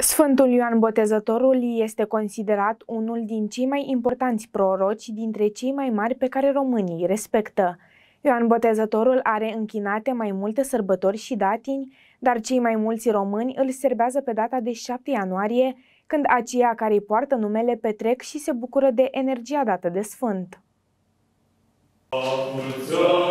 Sfântul Ioan Botezătorul este considerat unul din cei mai importanți proroci dintre cei mai mari pe care românii respectă. Ioan Botezătorul are închinate mai multe sărbători și datini, dar cei mai mulți români îl serbează pe data de 7 ianuarie, când aceia care îi poartă numele petrec și se bucură de energia dată de sfânt. Acuzat.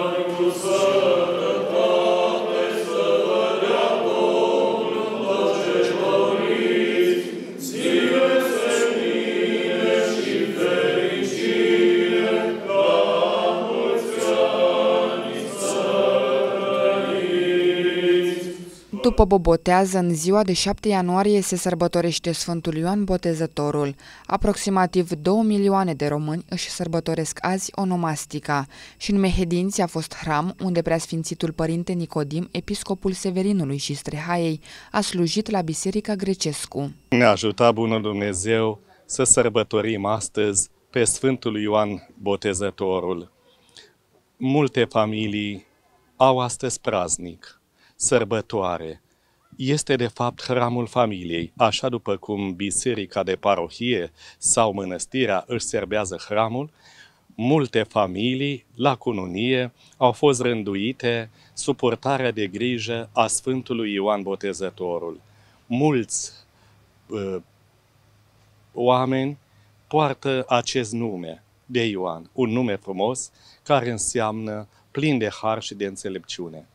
După Bobotează, în ziua de 7 ianuarie se sărbătorește Sfântul Ioan Botezătorul. Aproximativ 2 milioane de români își sărbătoresc azi onomastica și în Mehedinți a fost hram unde preasfințitul părinte Nicodim, episcopul Severinului și Strehaiei, a slujit la Biserica Grecescu. Ne-a ajutat Bunul Dumnezeu să sărbătorim astăzi pe Sfântul Ioan Botezătorul. Multe familii au astăzi praznic sărbătoare este de fapt hramul familiei, așa după cum biserica de parohie sau mănăstirea își serbează hramul, multe familii la cununie au fost rânduite suportarea de grijă a Sfântului Ioan Botezătorul. Mulți uh, oameni poartă acest nume de Ioan, un nume frumos care înseamnă plin de har și de înțelepciune.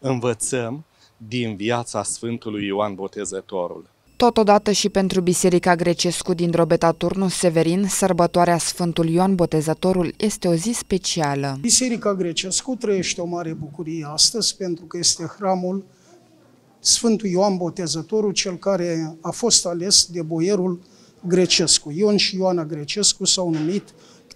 Învățăm din viața Sfântului Ioan Botezătorul. Totodată și pentru Biserica Grecescu din Drobeta Turnu Severin, sărbătoarea Sfântul Ioan Botezătorul este o zi specială. Biserica Grecescu trăiește o mare bucurie astăzi pentru că este hramul Sfântul Ioan Botezătorul, cel care a fost ales de boierul Grecescu. Ion și Ioana Grecescu s-au numit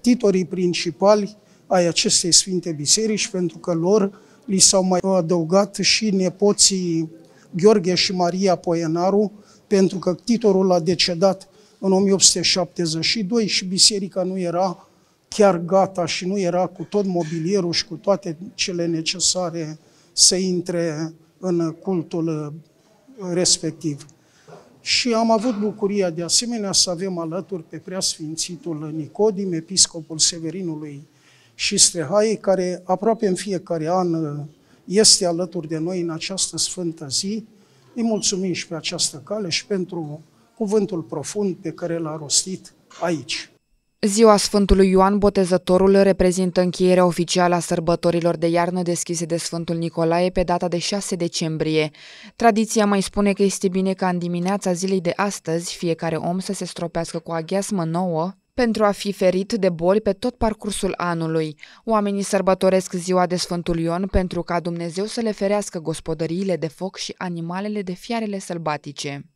titorii principali ai acestei Sfinte Biserici pentru că lor li s-au mai adăugat și nepoții Gheorghe și Maria Poenaru, pentru că titorul a decedat în 1872 și biserica nu era chiar gata și nu era cu tot mobilierul și cu toate cele necesare să intre în cultul respectiv. Și am avut bucuria de asemenea să avem alături pe preasfințitul Nicodim, episcopul Severinului și strehaie care aproape în fiecare an uh, este alături de noi în această sfântă zi. Îi mulțumim și pe această cale și pentru cuvântul profund pe care l-a rostit aici. Ziua Sfântului Ioan Botezătorul reprezintă încheierea oficială a sărbătorilor de iarnă deschise de Sfântul Nicolae pe data de 6 decembrie. Tradiția mai spune că este bine ca în dimineața zilei de astăzi fiecare om să se stropească cu aghiasmă nouă pentru a fi ferit de boli pe tot parcursul anului. Oamenii sărbătoresc ziua de Sfântul Ion pentru ca Dumnezeu să le ferească gospodăriile de foc și animalele de fiarele sălbatice.